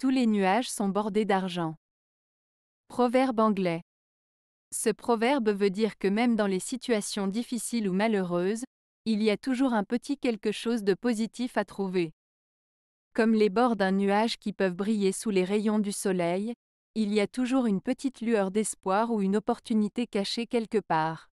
Tous les nuages sont bordés d'argent. Proverbe anglais. Ce proverbe veut dire que même dans les situations difficiles ou malheureuses, il y a toujours un petit quelque chose de positif à trouver. Comme les bords d'un nuage qui peuvent briller sous les rayons du soleil, il y a toujours une petite lueur d'espoir ou une opportunité cachée quelque part.